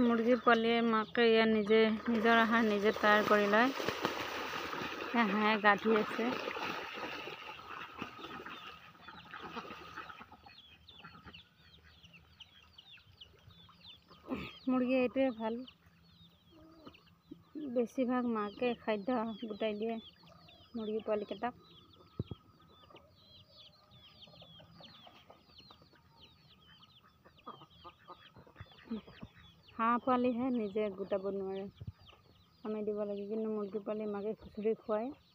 মুরগির পালিয়ে মাকে ইয়া নিজে নিজের আহার নিজে তৈরি করে লয় হ্যাঁ গাধি আছে মুরগি এইটাই ভাল বেশিরভাগ মাকে খাদ্য গুটাই দিয়ে মুরগি পালি পালিকটা হাঁহ পোৱালিহে নিজে গোটাব নোৱাৰে আমি দিব লাগে কিন্তু মুৰ্গী পোৱালি মাকে খিচিৰি খুৱায়